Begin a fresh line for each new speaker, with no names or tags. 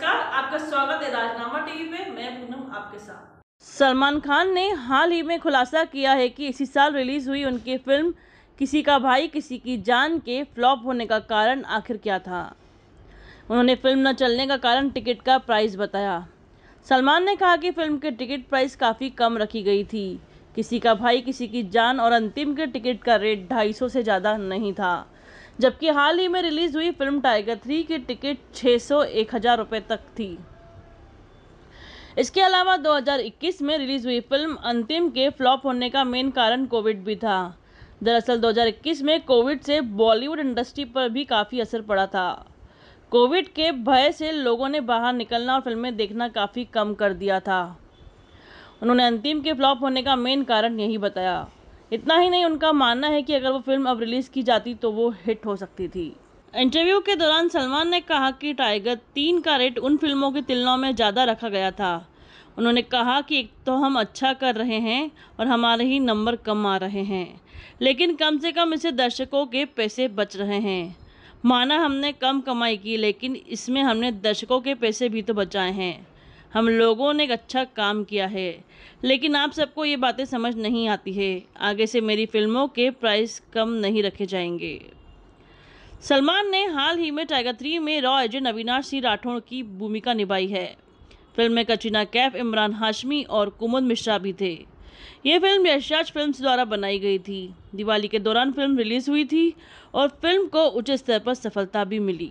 नमस्कार आपका स्वागत है राजनामा टीवी पे मैं पूनम आपके साथ सलमान खान ने हाल ही में खुलासा किया है कि इसी साल रिलीज हुई उनकी फिल्म किसी का भाई किसी की जान के फ्लॉप होने का कारण आखिर क्या था उन्होंने फिल्म न चलने का कारण टिकट का प्राइस बताया सलमान ने कहा कि फिल्म के टिकट प्राइस काफ़ी कम रखी गई थी किसी का भाई किसी की जान और अंतिम के टिकट का रेट ढाई सौ से ज़्यादा नहीं था जबकि हाल ही में रिलीज़ हुई फिल्म टाइगर थ्री की टिकट छः सौ एक हज़ार रुपये तक थी इसके अलावा 2021 में रिलीज़ हुई फिल्म अंतिम के फ्लॉप होने का मेन कारण कोविड भी था दरअसल 2021 में कोविड से बॉलीवुड इंडस्ट्री पर भी काफ़ी असर पड़ा था कोविड के भय से लोगों ने बाहर निकलना और फिल्में देखना काफ़ी कम कर दिया था उन्होंने अंतिम के फ्लॉप होने का मेन कारण यही बताया इतना ही नहीं उनका मानना है कि अगर वो फिल्म अब रिलीज़ की जाती तो वो हिट हो सकती थी इंटरव्यू के दौरान सलमान ने कहा कि टाइगर तीन का रेट उन फिल्मों की तुलनाओं में ज़्यादा रखा गया था उन्होंने कहा कि एक तो हम अच्छा कर रहे हैं और हमारे ही नंबर कम आ रहे हैं लेकिन कम से कम इसे दर्शकों के पैसे बच रहे हैं माना हमने कम कमाई की लेकिन इसमें हमने दर्शकों के पैसे भी तो बचाए हैं हम लोगों ने एक अच्छा काम किया है लेकिन आप सबको ये बातें समझ नहीं आती है आगे से मेरी फिल्मों के प्राइस कम नहीं रखे जाएंगे सलमान ने हाल ही में टाइगर थ्री में रॉ एजेंट अविनाश सिंह राठौड़ की भूमिका निभाई है फिल्म में कचीना कैफ इमरान हाशमी और कुमुद मिश्रा भी थे ये फिल्म यशराज फिल्म्स द्वारा बनाई गई थी दिवाली के दौरान फिल्म रिलीज़ हुई थी और फिल्म को उच्च स्तर पर सफलता भी मिली